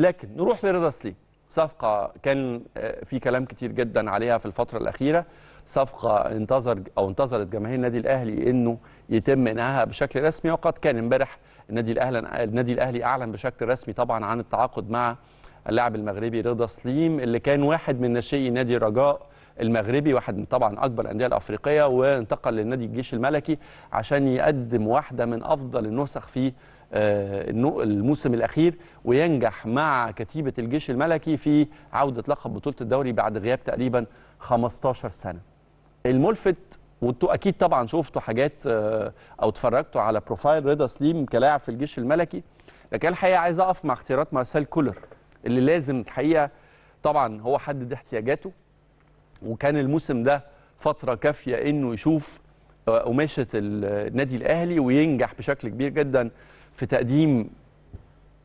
لكن نروح لرضا سليم صفقة كان آه، في كلام كتير جدا عليها في الفترة الأخيرة صفقة انتظر أو انتظرت جماهير النادي الأهلي إنه يتم إنهاءها بشكل رسمي وقد كان امبارح النادي الأهلي النادي الأهلي أعلن بشكل رسمي طبعا عن التعاقد مع اللاعب المغربي رضا سليم اللي كان واحد من ناشئي نادي الرجاء المغربي واحد من طبعا اكبر الانديه الافريقيه وانتقل للنادي الجيش الملكي عشان يقدم واحده من افضل النسخ في آه، الموسم الاخير وينجح مع كتيبه الجيش الملكي في عوده لقب بطوله الدوري بعد غياب تقريبا 15 سنه. الملفت وانتوا اكيد طبعا شفتوا حاجات آه، او اتفرجتوا على بروفايل رضا سليم كلاعب في الجيش الملكي لكن الحقيقه عايز اقف مع اختيارات مارسيل كولر اللي لازم الحقيقه طبعا هو حدد احتياجاته وكان الموسم ده فتره كافيه انه يشوف آه، قماشه النادي الاهلي وينجح بشكل كبير جدا في تقديم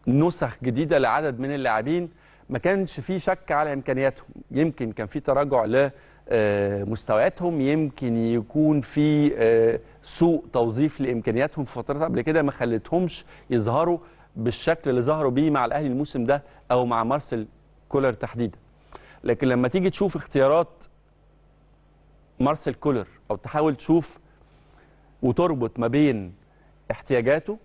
نسخ جديده لعدد من اللاعبين ما كانش في شك على امكانياتهم يمكن كان في تراجع لمستوياتهم آه، يمكن يكون في آه، سوء توظيف لامكانياتهم في فترات قبل كده ما خلتهمش يظهروا بالشكل اللي ظهروا بيه مع الاهلي الموسم ده او مع مارسيل كولر تحديدا لكن لما تيجي تشوف اختيارات مارسيل كولر او تحاول تشوف وتربط ما بين احتياجاته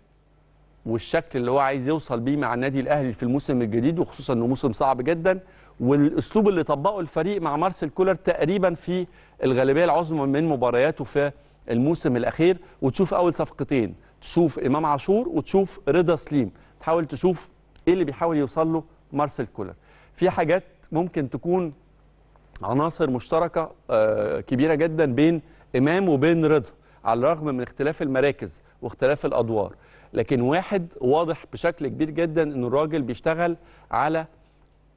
والشكل اللي هو عايز يوصل بيه مع النادي الاهلي في الموسم الجديد وخصوصا انه موسم صعب جدا والاسلوب اللي طبقه الفريق مع مارسيل كولر تقريبا في الغالبيه العظمى من مبارياته في الموسم الاخير وتشوف اول صفقتين تشوف امام عاشور وتشوف رضا سليم تحاول تشوف ايه اللي بيحاول يوصل له مارسيل كولر في حاجات ممكن تكون عناصر مشتركه آه، كبيره جدا بين امام وبين رضا على الرغم من اختلاف المراكز واختلاف الادوار لكن واحد واضح بشكل كبير جدا ان الراجل بيشتغل على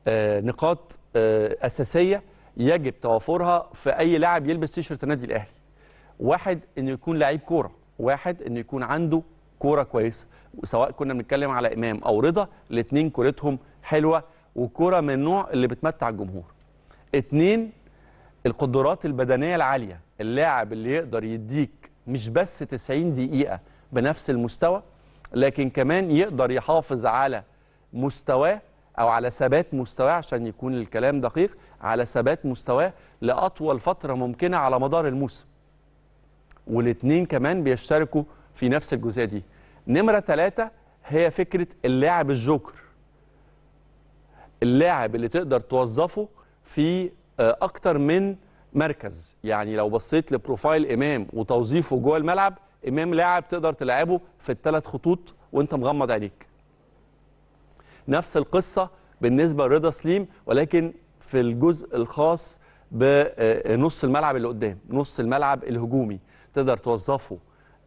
آه، نقاط آه، اساسيه يجب توافرها في اي لاعب يلبس تيشرت النادي الاهلي واحد انه يكون لعيب كوره واحد انه يكون عنده كوره كويسه سواء كنا بنتكلم على امام او رضا الاثنين كورتهم حلوه وكوره من النوع اللي بتمتع الجمهور اثنين القدرات البدنيه العاليه اللاعب اللي يقدر يديك مش بس 90 دقيقة بنفس المستوى لكن كمان يقدر يحافظ على مستواه أو على ثبات مستواه عشان يكون الكلام دقيق على ثبات مستواه لأطول فترة ممكنة على مدار الموسم والاثنين كمان بيشتركوا في نفس الجزئية دي نمرة ثلاثة هي فكرة اللاعب الجوكر اللاعب اللي تقدر توظفه في آه، أكتر من مركز يعني لو بصيت لبروفايل امام وتوظيفه جوه الملعب امام لاعب تقدر تلعبه في الثلاث خطوط وانت مغمض عينيك نفس القصه بالنسبه لرضا سليم ولكن في الجزء الخاص بنص الملعب اللي قدام نص الملعب الهجومي تقدر توظفه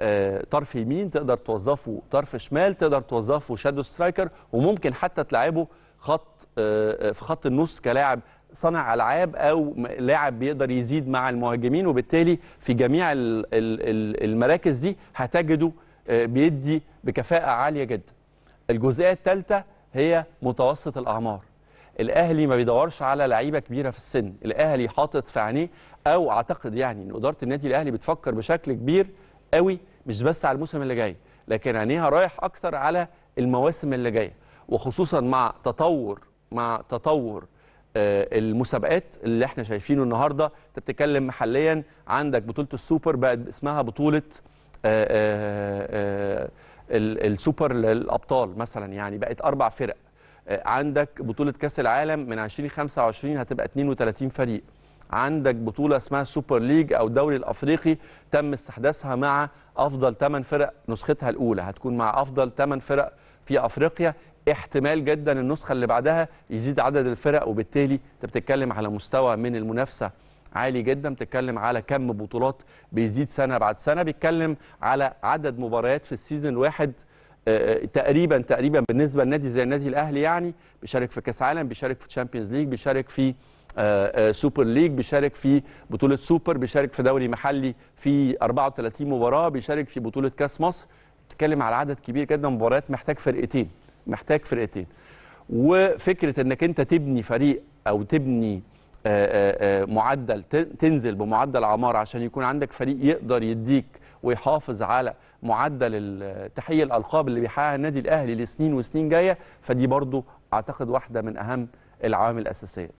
آه، طرف يمين تقدر توظفه طرف شمال تقدر توظفه شادو سترايكر وممكن حتى تلعبه خط آه، آه، في خط النص كلاعب صانع العاب او لاعب بيقدر يزيد مع المهاجمين وبالتالي في جميع المراكز دي هتجده آه، بيدي بكفاءه عاليه جدا. الجزئيه الثالثه هي متوسط الاعمار. الاهلي ما بيدورش على لعيبه كبيره في السن، الاهلي حاطط في عينيه او اعتقد يعني ان اداره النادي الاهلي بتفكر بشكل كبير قوي مش بس على الموسم اللي جاي، لكن عينيها رايح اكتر على المواسم اللي جايه وخصوصا مع تطور مع تطور آه، المسابقات اللي احنا شايفينه النهارده انت بتتكلم محليا عندك بطوله السوبر بقت اسمها بطوله آه، آه، السوبر للابطال مثلا يعني بقت اربع فرق عندك بطوله كاس العالم من 2025 هتبقى 32 فريق عندك بطوله اسمها السوبر ليج او الدوري الافريقي تم استحداثها مع افضل 8 فرق نسختها الاولى هتكون مع افضل 8 فرق في افريقيا احتمال جدا النسخه اللي بعدها يزيد عدد الفرق وبالتالي انت بتتكلم على مستوى من المنافسه عالي جدا بتتكلم على كم بطولات بيزيد سنه بعد سنه بيتكلم على عدد مباريات في السيزون الواحد آه، آه، تقريبا تقريبا بالنسبه لنادي زي النادي الاهلي يعني بيشارك في كاس عالم بيشارك في تشامبيونز ليج بيشارك في سوبر آه، ليج بيشارك في بطوله سوبر بيشارك في دوري محلي في 34 مباراه بيشارك في بطوله كاس مصر بتتكلم على عدد كبير جدا مباريات محتاج فرقتين محتاج فرقتين وفكره انك انت تبني فريق او تبني آآ آه، آآ آه، آه، معدل تنزل بمعدل عمار عشان يكون عندك فريق يقدر يديك ويحافظ على معدل تحقيق الالقاب اللي بيحققها النادي الاهلي لسنين وسنين جايه فدي برضو اعتقد واحده من اهم العوامل الاساسيه